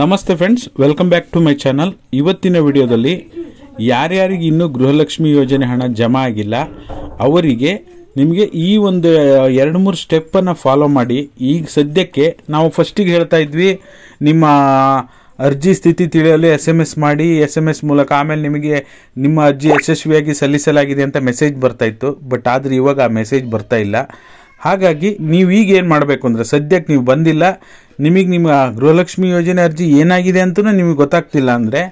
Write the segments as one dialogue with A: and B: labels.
A: ನಮಸ್ತೆ friends welcome back to my channel ಇವತ್ತಿನ ವಿಡಿಯೋದಲ್ಲಿ ಯಾರ್ಯಾರಿಗೆ ಇನ್ನೂ ಗೃಹಲಕ್ಷ್ಮಿ ಯೋಜನೆ ಹಣ ಜಮಾ ಆಗಿಲ್ಲ ಅವರಿಗೆ ನಿಮಗೆ ಈ ಒಂದು ಎರಡು ಮೂರು ಸ್ಟೆಪ್ಪನ್ನು ಫಾಲೋ ಮಾಡಿ ಈಗ ಸದ್ಯಕ್ಕೆ ನಾವು ಫಸ್ಟಿಗೆ ಹೇಳ್ತಾ ಇದ್ವಿ ನಿಮ್ಮ ಅರ್ಜಿ ಸ್ಥಿತಿ ತಿಳಿಯಲು ಎಸ್ ಎಮ್ ಎಸ್ ಮಾಡಿ ಎಸ್ ಎಮ್ ಎಸ್ ಮೂಲಕ ಆಮೇಲೆ ನಿಮಗೆ ನಿಮ್ಮ ಅರ್ಜಿ ಯಶಸ್ವಿಯಾಗಿ ಸಲ್ಲಿಸಲಾಗಿದೆ ಅಂತ ಮೆಸೇಜ್ ಬರ್ತಾಯಿತ್ತು ಬಟ್ ಆದರೆ ಇವಾಗ ಆ ಮೆಸೇಜ್ ಬರ್ತಾ ಇಲ್ಲ ಹಾಗಾಗಿ ನೀವು ಈಗ ಏನು ಮಾಡಬೇಕು ಅಂದರೆ ಸದ್ಯಕ್ಕೆ ನೀವು ಬಂದಿಲ್ಲ ನಿಮಗೆ ನಿಮ್ಮ ಗೃಹಲಕ್ಷ್ಮಿ ಯೋಜನೆ ಅರ್ಜಿ ಏನಾಗಿದೆ ಅಂತೂ ನಿಮಗೆ ಗೊತ್ತಾಗ್ತಿಲ್ಲ ಅಂದರೆ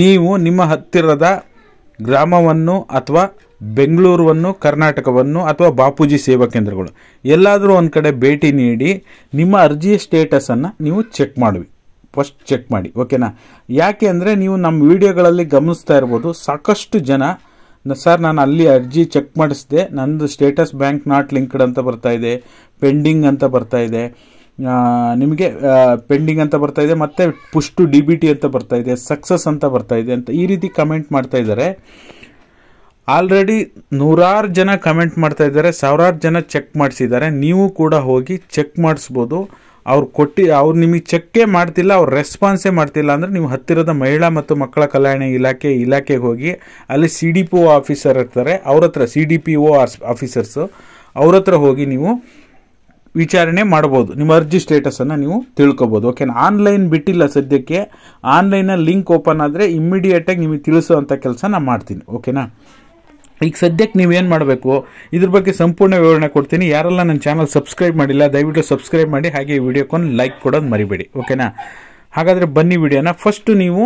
A: ನೀವು ನಿಮ್ಮ ಹತ್ತಿರದ ಗ್ರಾಮವನ್ನು ಅಥವಾ ಬೆಂಗಳೂರನ್ನು ಕರ್ನಾಟಕವನ್ನು ಅಥವಾ ಬಾಪೂಜಿ ಸೇವಾ ಕೇಂದ್ರಗಳು ಎಲ್ಲಾದರೂ ಒಂದು ಕಡೆ ಭೇಟಿ ನೀಡಿ ನಿಮ್ಮ ಅರ್ಜಿಯ ಸ್ಟೇಟಸನ್ನು ನೀವು ಚೆಕ್ ಮಾಡುವಿ ಫಸ್ಟ್ ಚೆಕ್ ಮಾಡಿ ಓಕೆನಾ ಯಾಕೆ ಅಂದರೆ ನೀವು ನಮ್ಮ ವಿಡಿಯೋಗಳಲ್ಲಿ ಗಮನಿಸ್ತಾ ಇರ್ಬೋದು ಸಾಕಷ್ಟು ಜನ ಸರ್ ನಾನು ಅಲ್ಲಿ ಅರ್ಜಿ ಚೆಕ್ ಮಾಡಿಸಿದೆ ನಂದು ಸ್ಟೇಟಸ್ ಬ್ಯಾಂಕ್ ನಾಟ್ ಲಿಂಕ್ಡ್ ಅಂತ ಬರ್ತಾ ಇದೆ ಪೆಂಡಿಂಗ್ ಅಂತ ಬರ್ತಾ ಇದೆ ನಿಮಗೆ ಪೆಂಡಿಂಗ್ ಅಂತ ಬರ್ತಾ ಇದೆ ಮತ್ತು push to D B T ಅಂತ ಬರ್ತಾ ಇದೆ ಸಕ್ಸಸ್ ಅಂತ ಬರ್ತಾ ಇದೆ ಅಂತ ಈ ರೀತಿ ಕಮೆಂಟ್ ಮಾಡ್ತಾ ಇದ್ದಾರೆ ಆಲ್ರೆಡಿ ನೂರಾರು ಜನ ಕಮೆಂಟ್ ಮಾಡ್ತಾ ಇದ್ದಾರೆ ಸಾವಿರಾರು ಜನ ಚೆಕ್ ಮಾಡಿಸಿದ್ದಾರೆ ನೀವು ಕೂಡ ಹೋಗಿ ಚೆಕ್ ಮಾಡಿಸ್ಬೋದು ಅವ್ರು ಕೊಟ್ಟು ಅವ್ರು ನಿಮಗೆ ಚೆಕ್ಕೇ ಮಾಡ್ತಿಲ್ಲ ಅವ್ರು ರೆಸ್ಪಾನ್ಸೇ ಮಾಡ್ತಿಲ್ಲ ಅಂದರೆ ನೀವು ಹತ್ತಿರದ ಮಹಿಳಾ ಮತ್ತು ಮಕ್ಕಳ ಕಲ್ಯಾಣ ಇಲಾಖೆ ಇಲಾಖೆಗೆ ಹೋಗಿ ಅಲ್ಲಿ C D P O officer ಇರ್ತಾರೆ ಅವ್ರ ಹತ್ರ C D P O officers ಅವ್ರ ಹತ್ರ ಹೋಗಿ ನೀವು ವಿಚಾರಣೆ ಮಾಡ್ಬೋದು ನಿಮ್ಮ ಅರ್ಜಿ ಸ್ಟೇಟಸನ್ನು ನೀವು ತಿಳ್ಕೊಬೋದು ಓಕೆನಾ ಆನ್ಲೈನ್ ಬಿಟ್ಟಿಲ್ಲ ಸದ್ಯಕ್ಕೆ ಆನ್ಲೈನಲ್ಲಿ ಲಿಂಕ್ ಓಪನ್ ಆದರೆ ಇಮ್ಮಿಡಿಯೇಟಾಗಿ ನಿಮಗೆ ತಿಳಿಸುವಂಥ ಕೆಲಸ ನಾನು ಮಾಡ್ತೀನಿ ಓಕೆನಾ ಈಗ ಸದ್ಯಕ್ಕೆ ನೀವೇನು ಮಾಡಬೇಕು ಇದ್ರ ಬಗ್ಗೆ ಸಂಪೂರ್ಣ ವಿವರಣೆ ಕೊಡ್ತೀನಿ ಯಾರೆಲ್ಲ ನನ್ನ ಚಾನಲ್ ಸಬ್ಸ್ಕ್ರೈಬ್ ಮಾಡಿಲ್ಲ ದಯವಿಟ್ಟು ಸಬ್ಸ್ಕ್ರೈಬ್ ಮಾಡಿ ಹಾಗೆ ಈ ವಿಡಿಯೋಕ್ಕೊಂದು ಲೈಕ್ ಕೊಡೋದು ಮರಿಬೇಡಿ ಓಕೆನಾ ಹಾಗಾದರೆ ಬನ್ನಿ ವಿಡಿಯೋನ ಫಸ್ಟು ನೀವು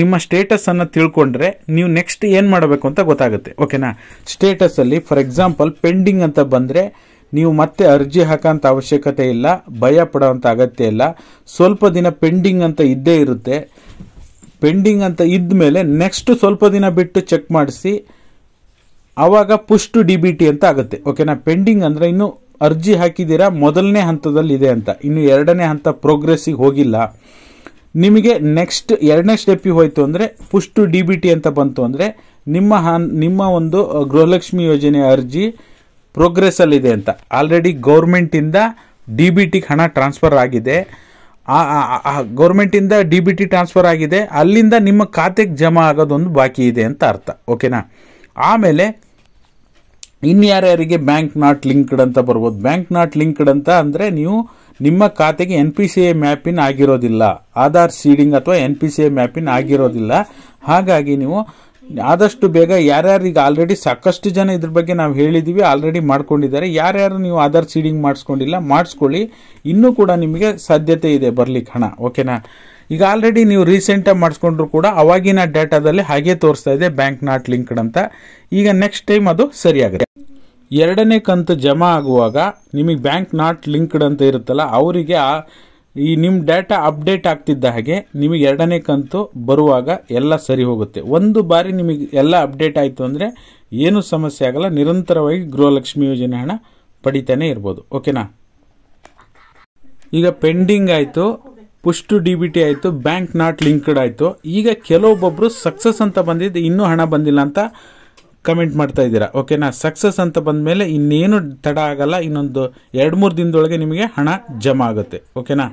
A: ನಿಮ್ಮ ಸ್ಟೇಟಸನ್ನು ತಿಳ್ಕೊಂಡ್ರೆ ನೀವು ನೆಕ್ಸ್ಟ್ ಏನು ಮಾಡಬೇಕು ಅಂತ ಗೊತ್ತಾಗುತ್ತೆ ಓಕೆನಾ ಸ್ಟೇಟಸಲ್ಲಿ ಫಾರ್ ಎಕ್ಸಾಂಪಲ್ ಪೆಂಡಿಂಗ್ ಅಂತ ಬಂದರೆ ನೀವು ಮತ್ತೆ ಅರ್ಜಿ ಹಾಕೋಂಥ ಅವಶ್ಯಕತೆ ಇಲ್ಲ ಭಯ ಪಡೋವಂಥ ಅಗತ್ಯ ಇಲ್ಲ ಸ್ವಲ್ಪ ದಿನ ಪೆಂಡಿಂಗ್ ಅಂತ ಇದ್ದೇ ಇರುತ್ತೆ ಪೆಂಡಿಂಗ್ ಅಂತ ಇದ್ದ ಮೇಲೆ ನೆಕ್ಸ್ಟ್ ಸ್ವಲ್ಪ ದಿನ ಬಿಟ್ಟು ಚೆಕ್ ಮಾಡಿಸಿ ಆವಾಗ ಪುಷ್ಟು ಡಿ ಬಿ ಟಿ ಅಂತ ಆಗುತ್ತೆ ಓಕೆನಾ ಪೆಂಡಿಂಗ್ ಅಂದರೆ ಇನ್ನು ಅರ್ಜಿ ಹಾಕಿದ್ದೀರಾ ಮೊದಲನೇ ಹಂತದಲ್ಲಿ ಇದೆ ಅಂತ ಇನ್ನು ಎರಡನೇ ಹಂತ ಪ್ರೋಗ್ರೆಸ್ಸಿಗೆ ಹೋಗಿಲ್ಲ ನಿಮಗೆ ನೆಕ್ಸ್ಟ್ ಎರಡನೇ ಸ್ಟೆಪ್ಪಿಗೆ ಹೋಯಿತು ಅಂದರೆ ಪುಷ್ಟು ಡಿ ಬಿ ಟಿ ಅಂತ ಬಂತು ಅಂದರೆ ನಿಮ್ಮ ನಿಮ್ಮ ಒಂದು ಗೃಹಲಕ್ಷ್ಮಿ ಯೋಜನೆ ಅರ್ಜಿ ಪ್ರೋಗ್ರೆಸ್ಸಲ್ಲಿದೆ ಅಂತ ಆಲ್ರೆಡಿ ಗೌರ್ಮೆಂಟಿಂದ ಡಿ ಬಿ ಟಿಗೆ ಹಣ ಟ್ರಾನ್ಸ್ಫರ್ ಆಗಿದೆ ಗೌರ್ಮೆಂಟಿಂದ ಡಿ ಬಿ ಟಿ ಟ್ರಾನ್ಸ್ಫರ್ ಆಗಿದೆ ಅಲ್ಲಿಂದ ನಿಮ್ಮ ಖಾತೆಗೆ ಜಮಾ ಆಗೋದೊಂದು ಬಾಕಿ ಇದೆ ಅಂತ ಅರ್ಥ ಓಕೆನಾ ಆಮೇಲೆ ಇನ್ಯಾರ್ಯಾರಿಗೆ ಬ್ಯಾಂಕ್ ನಾಟ್ ಲಿಂಕ್ಡ್ ಅಂತ ಬರ್ಬೋದು ಬ್ಯಾಂಕ್ ನಾಟ್ ಲಿಂಕ್ಡ್ ಅಂತ ಅಂದರೆ ನೀವು ನಿಮ್ಮ ಖಾತೆಗೆ N P C A mapping ಆಗಿರೋದಿಲ್ಲ ಆಧಾರ್ ಸೀಡಿಂಗ್ ಅಥವಾ N P C A mapping ಆಗಿರೋದಿಲ್ಲ ಹಾಗಾಗಿ ನೀವು ಆದಷ್ಟು ಬೇಗ ಯಾರ್ಯಾರು ಈಗ ಆಲ್ರೆಡಿ ಸಾಕಷ್ಟು ಜನ ಇದ್ರ ಬಗ್ಗೆ ನಾವು ಹೇಳಿದ್ದೀವಿ ಆಲ್ರೆಡಿ ಮಾಡ್ಕೊಂಡಿದ್ದಾರೆ ಯಾರ್ಯಾರು ನೀವು ಆಧಾರ್ ಸೀಡಿಂಗ್ ಮಾಡಿಸ್ಕೊಂಡಿಲ್ಲ ಮಾಡಿಸ್ಕೊಳ್ಳಿ ಇನ್ನೂ ಕೂಡ ನಿಮಗೆ ಸಾಧ್ಯತೆ ಇದೆ ಬರ್ಲಿಕ್ಕೆ ಹಣ ಓಕೆನಾ ಈಗ ಆಲ್ರೆಡಿ ನೀವು ರೀಸೆಂಟಾಗಿ ಮಾಡಿಸ್ಕೊಂಡ್ರು ಕೂಡ ಅವಾಗಿನ ಡೇಟಾದಲ್ಲಿ ಹಾಗೆ ತೋರಿಸ್ತಾ ಇದೆ ಬ್ಯಾಂಕ್ ನಾಟ್ ಲಿಂಕ್ಡ್ ಅಂತ ಈಗ ನೆಕ್ಸ್ಟ್ ಟೈಮ್ ಅದು ಸರಿಯಾಗುತ್ತೆ ಎರಡನೇ ಕಂತು ಜಮಾ ಆಗುವಾಗ ನಿಮಗೆ ಬ್ಯಾಂಕ್ ನಾಟ್ ಲಿಂಕ್ಡ್ ಅಂತ ಇರುತ್ತಲ್ಲ ಅವರಿಗೆ ಆ ಈ ನಿಮ್ಮ ಡೇಟಾ ಅಪ್ಡೇಟ್ ಆಗ್ತಿದ್ದ ಹಾಗೆ ನಿಮಗೆ ಎರಡನೇ ಕಂತು ಬರುವಾಗ ಎಲ್ಲ ಸರಿ ಹೋಗುತ್ತೆ ಒಂದು ಬಾರಿ ನಿಮಗೆ ಎಲ್ಲ ಅಪ್ಡೇಟ್ ಆಯಿತು ಅಂದರೆ ಏನು ಸಮಸ್ಯೆ ಆಗಲ್ಲ ನಿರಂತರವಾಗಿ ಗೃಹಲಕ್ಷ್ಮಿ ಯೋಜನೆ ಹಣ ಪಡಿತಾನೆ ಇರ್ಬೋದು ಓಕೆನಾ ಈಗ ಪೆಂಡಿಂಗ್ ಆಯಿತು ಪುಷ್ಟು ಡಿ ಬಿ ಟಿ ಆಯಿತು ಬ್ಯಾಂಕ್ ನಾಟ್ ಲಿಂಕ್ಡ್ ಆಯಿತು ಈಗ ಕೆಲವೊಬ್ಬೊಬ್ಬರು ಸಕ್ಸಸ್ ಅಂತ ಬಂದಿದ್ದು ಇನ್ನೂ ಹಣ ಬಂದಿಲ್ಲ ಅಂತ ಕಮೆಂಟ್ ಮಾಡ್ತಾ ಇದ್ದೀರಾ ಓಕೆನಾ ಸಕ್ಸಸ್ ಅಂತ ಬಂದಮೇಲೆ ಇನ್ನೇನು ತಡ ಆಗಲ್ಲ ಇನ್ನೊಂದು ಎರಡು ಮೂರು ದಿನದೊಳಗೆ ನಿಮಗೆ ಹಣ ಜಮಾ ಆಗುತ್ತೆ ಓಕೆನಾ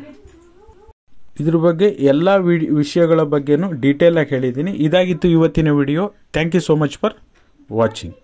A: ಇದ್ರ ಬಗ್ಗೆ ಎಲ್ಲ ವಿಡಿ ವಿಷಯಗಳ ಬಗ್ಗೆನೂ ಡೀಟೇಲಾಗಿ ಹೇಳಿದ್ದೀನಿ ಇದಾಗಿತ್ತು ಇವತ್ತಿನ video thank you so much for watching